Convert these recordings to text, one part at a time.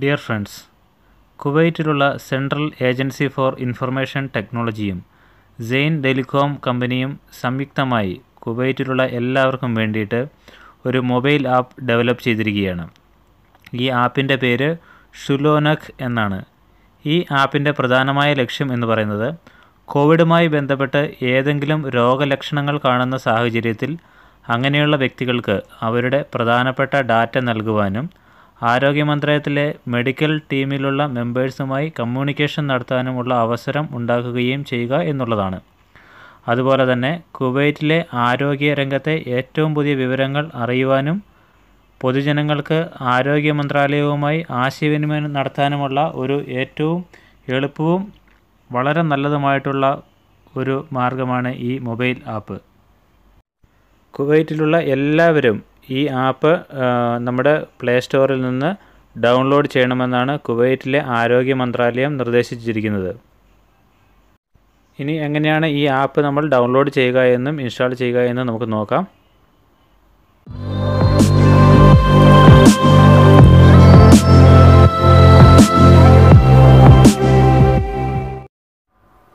dear friends കുവൈറ്റിലുള്ള central agency for information ടെക്നോളജിയും Zain telecom കമ്പനിയും സംയുക്തമായി കുവൈറ്റിലുള്ള എല്ലാവർക്കും വേണ്ടിയിട്ട് ഒരു മൊബൈൽ ആപ്പ് ഡെവലപ്പ് ചെയ്തിരിക്കുകയാണ് ഈ ആപ്പിൻ്റെ പേര് ഷുലോനഖ് എന്നാണ് ഈ ആപ്പിൻ്റെ പ്രധാനമായ ലക്ഷ്യം എന്ന് പറയുന്നത് കോവിഡുമായി ബന്ധപ്പെട്ട് ഏതെങ്കിലും രോഗലക്ഷണങ്ങൾ കാണുന്ന സാഹചര്യത്തിൽ അങ്ങനെയുള്ള വ്യക്തികൾക്ക് അവരുടെ പ്രധാനപ്പെട്ട ഡാറ്റ നൽകുവാനും ആരോഗ്യ മന്ത്രാലയത്തിലെ മെഡിക്കൽ ടീമിലുള്ള മെമ്പേഴ്സുമായി കമ്മ്യൂണിക്കേഷൻ നടത്താനുമുള്ള അവസരം ഉണ്ടാക്കുകയും ചെയ്യുക എന്നുള്ളതാണ് അതുപോലെ തന്നെ കുവൈറ്റിലെ ആരോഗ്യ രംഗത്തെ ഏറ്റവും പുതിയ വിവരങ്ങൾ അറിയുവാനും പൊതുജനങ്ങൾക്ക് ആരോഗ്യ മന്ത്രാലയവുമായി ആശയവിനിമയം നടത്താനുമുള്ള ഒരു ഏറ്റവും എളുപ്പവും വളരെ നല്ലതുമായിട്ടുള്ള ഒരു മാർഗമാണ് ഈ മൊബൈൽ ആപ്പ് കുവൈറ്റിലുള്ള എല്ലാവരും ഈ ആപ്പ് നമ്മുടെ പ്ലേ സ്റ്റോറിൽ നിന്ന് ഡൗൺലോഡ് ചെയ്യണമെന്നാണ് കുവൈറ്റിലെ ആരോഗ്യ മന്ത്രാലയം നിർദ്ദേശിച്ചിരിക്കുന്നത് ഇനി എങ്ങനെയാണ് ഈ ആപ്പ് നമ്മൾ ഡൗൺലോഡ് ചെയ്യുക എന്നും ഇൻസ്റ്റാൾ ചെയ്യുക എന്നും നമുക്ക് നോക്കാം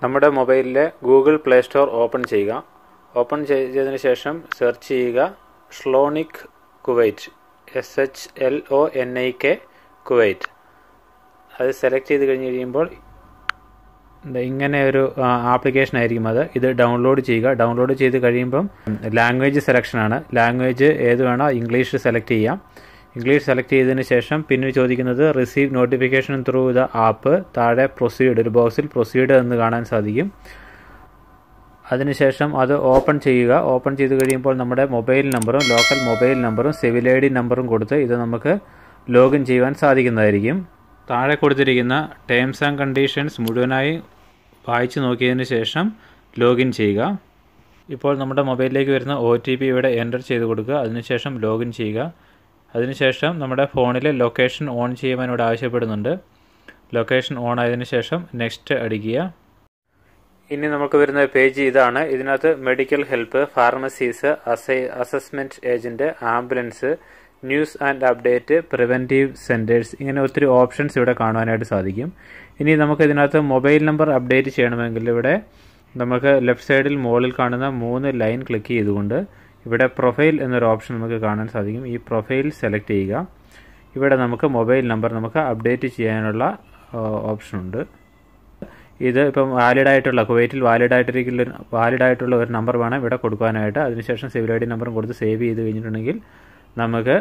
നമ്മുടെ മൊബൈലിലെ ഗൂഗിൾ പ്ലേ സ്റ്റോർ ഓപ്പൺ ചെയ്യുക ഓപ്പൺ ചെയ്തതിന് ശേഷം സെർച്ച് ചെയ്യുക Shlonik Kuwait S H L O N I K Kuwait അത് സെലക്ട് ചെയ്ത് കഴിഞ്ഞ് കഴിയുമ്പോൾ ഇങ്ങനെ ഒരു ആപ്ലിക്കേഷൻ ആയിരിക്കും അത് ഇത് ഡൗൺലോഡ് ചെയ്യുക ഡൗൺലോഡ് ചെയ്ത് കഴിയുമ്പം ലാംഗ്വേജ് സെലക്ഷനാണ് ലാംഗ്വേജ് ഏത് വേണോ ഇംഗ്ലീഷ് സെലക്ട് ചെയ്യാം ഇംഗ്ലീഷ് സെലക്ട് ചെയ്തതിന് ശേഷം പിന്നെ ചോദിക്കുന്നത് receive notification through the app താഴെ പ്രൊസീഡ് ഒരു ബോക്സിൽ പ്രൊസീഡ് എന്ന് കാണാൻ സാധിക്കും അതിനുശേഷം അത് ഓപ്പൺ ചെയ്യുക ഓപ്പൺ ചെയ്ത് കഴിയുമ്പോൾ നമ്മുടെ മൊബൈൽ നമ്പറും ലോക്കൽ മൊബൈൽ നമ്പറും സിവിൽ ഐ ഡി നമ്പറും കൊടുത്ത് ഇത് നമുക്ക് ലോഗിൻ ചെയ്യുവാൻ സാധിക്കുന്നതായിരിക്കും താഴെ കൊടുത്തിരിക്കുന്ന ടേംസ് ആൻഡ് കണ്ടീഷൻസ് മുഴുവനായി വായിച്ചു നോക്കിയതിന് ശേഷം ലോഗിൻ ചെയ്യുക ഇപ്പോൾ നമ്മുടെ മൊബൈലിലേക്ക് വരുന്ന ഒ ടി പി ഇവിടെ എൻ്റർ ചെയ്ത് കൊടുക്കുക അതിനുശേഷം ലോഗിൻ ചെയ്യുക അതിനുശേഷം നമ്മുടെ ഫോണിലെ ലൊക്കേഷൻ ഓൺ ചെയ്യുവാൻ ഇവിടെ ആവശ്യപ്പെടുന്നുണ്ട് ലൊക്കേഷൻ ഓൺ ആയതിനു ശേഷം നെക്സ്റ്റ് അടിക്കുക ഇനി നമുക്ക് വരുന്ന പേജ് ഇതാണ് ഇതിനകത്ത് medical help pharmacies assessment agent ambulance news and update preventive centres ഇങ്ങനെ ഒത്തിരി ഓപ്ഷൻസ് ഇവിടെ കാണുവാനായിട്ട് സാധിക്കും ഇനി നമുക്ക് ഇതിനകത്ത് മൊബൈൽ നമ്പർ അപ്ഡേറ്റ് ചെയ്യണമെങ്കിൽ ഇവിടെ നമുക്ക് ലെഫ്റ്റ് സൈഡിൽ മുകളിൽ കാണുന്ന മൂന്ന് ലൈൻ ക്ലിക്ക് ചെയ്തുകൊണ്ട് ഇവിടെ പ്രൊഫൈൽ എന്നൊരു ഓപ്ഷൻ നമുക്ക് കാണാൻ സാധിക്കും ഈ പ്രൊഫൈൽ സെലക്ട് ചെയ്യുക ഇവിടെ നമുക്ക് മൊബൈൽ നമ്പർ നമുക്ക് അപ്ഡേറ്റ് ചെയ്യാനുള്ള ഓപ്ഷനുണ്ട് ഇത് ഇപ്പം വാലിഡ് ആയിട്ടുള്ള കുവൈറ്റിൽ വാലിഡ് ആയിട്ടിരിക്കുന്ന വാലിഡ് ആയിട്ടുള്ള ഒരു നമ്പർ വേണം ഇവിടെ കൊടുക്കാനായിട്ട് അതിനുശേഷം സിവിൽ ഐ ഡി നമ്പറും കൊടുത്ത് സേവ് ചെയ്ത് കഴിഞ്ഞിട്ടുണ്ടെങ്കിൽ നമുക്ക്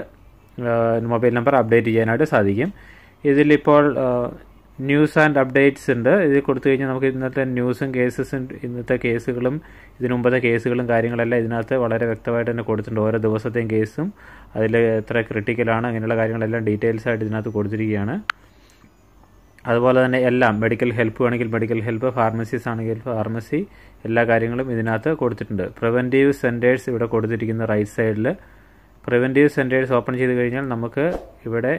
മൊബൈൽ നമ്പർ അപ്ഡേറ്റ് ചെയ്യാനായിട്ട് സാധിക്കും ഇതിലിപ്പോൾ ന്യൂസ് ആൻഡ് അപ്ഡേറ്റ്സ് ഉണ്ട് ഇത് കൊടുത്തു കഴിഞ്ഞാൽ നമുക്ക് ഇന്നത്തെ ന്യൂസും കേസസും ഇന്നത്തെ കേസുകളും ഇതിനു മുമ്പത്തെ കേസുകളും കാര്യങ്ങളെല്ലാം ഇതിനകത്ത് വളരെ വ്യക്തമായിട്ട് തന്നെ കൊടുത്തിട്ടുണ്ട് ഓരോ ദിവസത്തെയും കേസും അതിൽ എത്ര ക്രിട്ടിക്കലാണ് അങ്ങനെയുള്ള കാര്യങ്ങളെല്ലാം ഡീറ്റെയിൽസ് ആയിട്ട് ഇതിനകത്ത് കൊടുത്തിരിക്കുകയാണ് അതുപോലെ തന്നെ എല്ലാം മെഡിക്കൽ ഹെൽപ്പ് വേണമെങ്കിൽ മെഡിക്കൽ ഹെൽപ്പ് ഫാർമസീസ് ആണെങ്കിൽ ഫാർമസി എല്ലാ കാര്യങ്ങളും ഇതിനകത്ത് കൊടുത്തിട്ടുണ്ട് പ്രിവൻറ്റീവ് സെൻറ്റേഴ്സ് ഇവിടെ കൊടുത്തിരിക്കുന്ന റൈറ്റ് സൈഡിൽ പ്രിവൻറ്റീവ് സെൻറ്റേഴ്സ് ഓപ്പൺ ചെയ്ത് കഴിഞ്ഞാൽ നമുക്ക് ഇവിടെ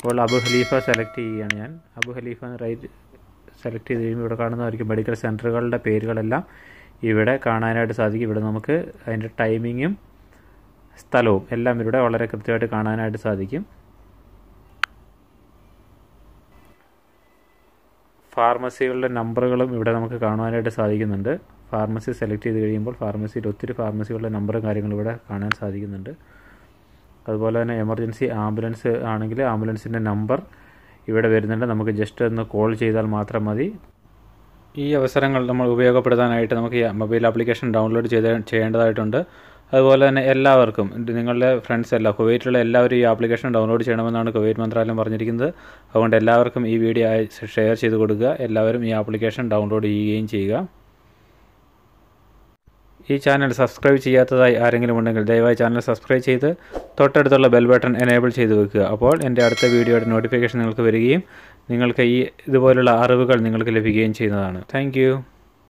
ഇപ്പോൾ അബു ഹലീഫ സെലക്ട് ചെയ്യുകയാണ് ഞാൻ അബു ഹലീഫ റൈറ്റ് സെലക്ട് ചെയ്ത് കഴിയുമ്പോൾ ഇവിടെ കാണുന്നതായിരിക്കും മെഡിക്കൽ സെൻറ്ററുകളുടെ പേരുകളെല്ലാം ഇവിടെ കാണാനായിട്ട് സാധിക്കും ഇവിടെ നമുക്ക് അതിൻ്റെ ടൈമിങ്ങും സ്ഥലവും എല്ലാം ഇവിടെ വളരെ കൃത്യമായിട്ട് കാണാനായിട്ട് സാധിക്കും ഫാർമസികളുടെ നമ്പറുകളും ഇവിടെ നമുക്ക് കാണുവാനായിട്ട് സാധിക്കുന്നുണ്ട് ഫാർമസി സെലക്ട് ചെയ്ത് കഴിയുമ്പോൾ ഫാർമസിയിൽ ഒത്തിരി ഫാർമസികളുടെ നമ്പറും കാര്യങ്ങളും ഇവിടെ കാണാൻ സാധിക്കുന്നുണ്ട് അതുപോലെ തന്നെ എമർജൻസി ആംബുലൻസ് ആണെങ്കിൽ ആംബുലൻസിൻ്റെ നമ്പർ ഇവിടെ വരുന്നുണ്ട് നമുക്ക് ജസ്റ്റ് ഒന്ന് കോൾ ചെയ്താൽ മാത്രം മതി ഈ അവസരങ്ങൾ നമ്മൾ ഉപയോഗപ്പെടുത്താനായിട്ട് നമുക്ക് ഈ മൊബൈൽ ആപ്ലിക്കേഷൻ ഡൗൺലോഡ് ചെയ്ത് ചെയ്യേണ്ടതായിട്ടുണ്ട് അതുപോലെ തന്നെ എല്ലാവർക്കും നിങ്ങളുടെ ഫ്രണ്ട്സ് എല്ലാം കുവൈറ്റിലുള്ള എല്ലാവരും ഈ ആപ്ലിക്കേഷൻ ഡൗൺലോഡ് ചെയ്യണമെന്നാണ് കുവൈറ്റ് മന്ത്രാലയം പറഞ്ഞിരിക്കുന്നത് അതുകൊണ്ട് എല്ലാവർക്കും ഈ വീഡിയോ ഷെയർ ചെയ്ത് കൊടുക്കുക എല്ലാവരും ഈ ആപ്ലിക്കേഷൻ ഡൗൺലോഡ് ചെയ്യുകയും ചെയ്യുക ഈ ചാനൽ സബ്സ്ക്രൈബ് ചെയ്യാത്തതായി ആരെങ്കിലും ഉണ്ടെങ്കിൽ ദയവായി ചാനൽ സബ്സ്ക്രൈബ് ചെയ്ത് തൊട്ടടുത്തുള്ള ബെൽ ബട്ടൺ എനേബിൾ ചെയ്ത് വെക്കുക അപ്പോൾ എൻ്റെ അടുത്ത വീഡിയോയുടെ നോട്ടിഫിക്കേഷൻ നിങ്ങൾക്ക് വരികയും നിങ്ങൾക്ക് ഈ ഇതുപോലുള്ള അറിവുകൾ നിങ്ങൾക്ക് ലഭിക്കുകയും ചെയ്യുന്നതാണ് താങ്ക്